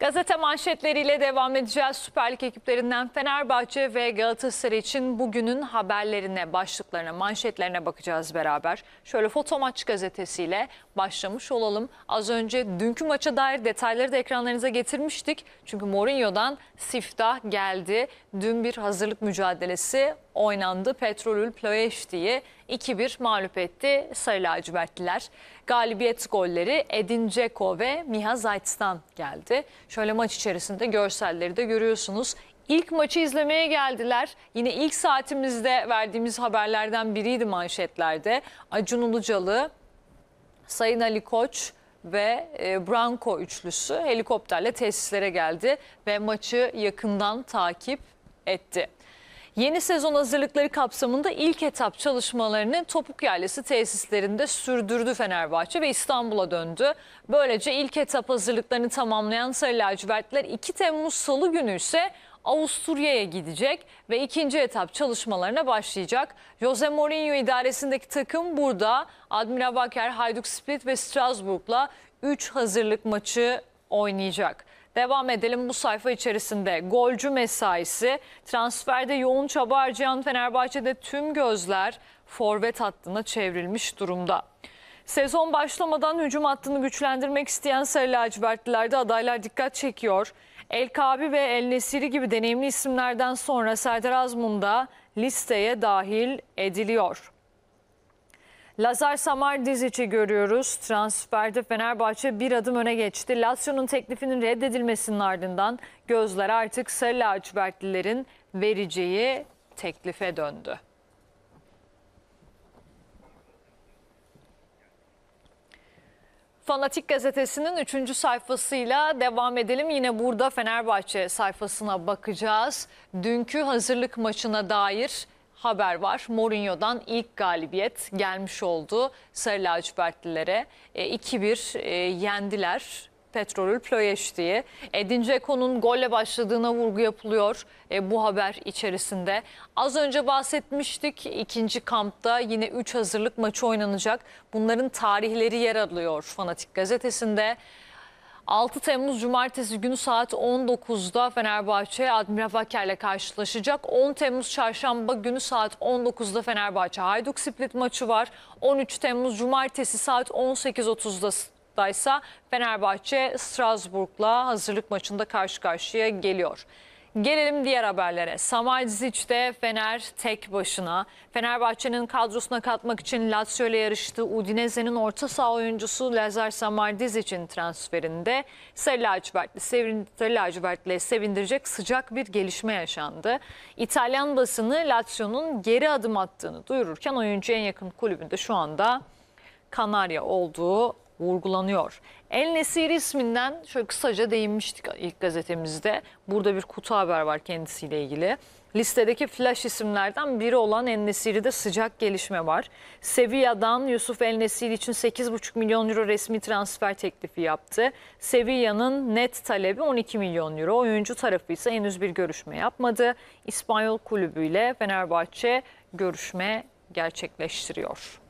Gazete manşetleriyle devam edeceğiz. Süper Lig ekiplerinden Fenerbahçe ve Galatasaray için bugünün haberlerine, başlıklarına, manşetlerine bakacağız beraber. Şöyle Foto Maç gazetesiyle başlamış olalım. Az önce dünkü maça dair detayları da ekranlarınıza getirmiştik. Çünkü Mourinho'dan siftah geldi. Dün bir hazırlık mücadelesi oynandı. Petrolül Ployeş diye 2-1 mağlup etti Sarı Lacivertliler. Galibiyet golleri Edin Dzeko ve Miha Zayt'tan geldi. Şöyle maç içerisinde görselleri de görüyorsunuz. İlk maçı izlemeye geldiler. Yine ilk saatimizde verdiğimiz haberlerden biriydi manşetlerde. Acun Ulucalı, Sayın Ali Koç ve e, Branko üçlüsü helikopterle tesislere geldi ve maçı yakından takip etti. Yeni sezon hazırlıkları kapsamında ilk etap çalışmalarını Topuk Yaylası tesislerinde sürdürdü Fenerbahçe ve İstanbul'a döndü. Böylece ilk etap hazırlıklarını tamamlayan Sarı Lacivertler 2 Temmuz Salı günü ise Avusturya'ya gidecek ve ikinci etap çalışmalarına başlayacak. Jose Mourinho idaresindeki takım burada Admira Baker, Hajduk Split ve Strasbourg'la 3 hazırlık maçı oynayacak. Devam edelim bu sayfa içerisinde. Golcü mesaisi, transferde yoğun çaba harcayan Fenerbahçe'de tüm gözler forvet hattına çevrilmiş durumda. Sezon başlamadan hücum hattını güçlendirmek isteyen Sarı Lacivertlilerde adaylar dikkat çekiyor. El Kabi ve El Nesiri gibi deneyimli isimlerden sonra Serdar Azmun da listeye dahil ediliyor. Lazar Samar Dizic'i görüyoruz. Transferde Fenerbahçe bir adım öne geçti. Lazio'nun teklifinin reddedilmesinin ardından gözler artık Sarı Lacivertlilerin vereceği teklife döndü. Fanatik gazetesinin 3. sayfasıyla devam edelim. Yine burada Fenerbahçe sayfasına bakacağız. Dünkü hazırlık maçına dair haber var. Mourinho'dan ilk galibiyet gelmiş oldu Sarı Lacivertlilere. E, 2-1 e, yendiler. Petrolül Ployeş diye. Edin Dzeko'nun golle başladığına vurgu yapılıyor e, bu haber içerisinde. Az önce bahsetmiştik ikinci kampta yine 3 hazırlık maçı oynanacak. Bunların tarihleri yer alıyor Fanatik Gazetesi'nde. 6 Temmuz Cumartesi günü saat 19'da Fenerbahçe Admiral Baker'le karşılaşacak. 10 Temmuz Çarşamba günü saat 19'da Fenerbahçe Hayduk Split maçı var. 13 Temmuz Cumartesi saat 18.30'da ise Fenerbahçe Strasbourg'la hazırlık maçında karşı karşıya geliyor. Gelelim diğer haberlere. Samay Zic'de Fener tek başına. Fenerbahçe'nin kadrosuna katmak için Lazio ile yarıştığı Udinese'nin orta saha oyuncusu Lazar Samardiz için transferinde Sarı lacivertli, sevindir, sevindirecek sıcak bir gelişme yaşandı. İtalyan basını Lazio'nun geri adım attığını duyururken oyuncu en yakın kulübünde şu anda Kanarya olduğu vurgulanıyor. El Nesir isminden şöyle kısaca değinmiştik ilk gazetemizde. Burada bir kutu haber var kendisiyle ilgili. Listedeki flash isimlerden biri olan El Nesir'de sıcak gelişme var. Sevilla'dan Yusuf El Nesir için 8,5 milyon euro resmi transfer teklifi yaptı. Sevilla'nın net talebi 12 milyon euro. Oyuncu tarafı ise henüz bir görüşme yapmadı. İspanyol kulübüyle Fenerbahçe görüşme gerçekleştiriyor.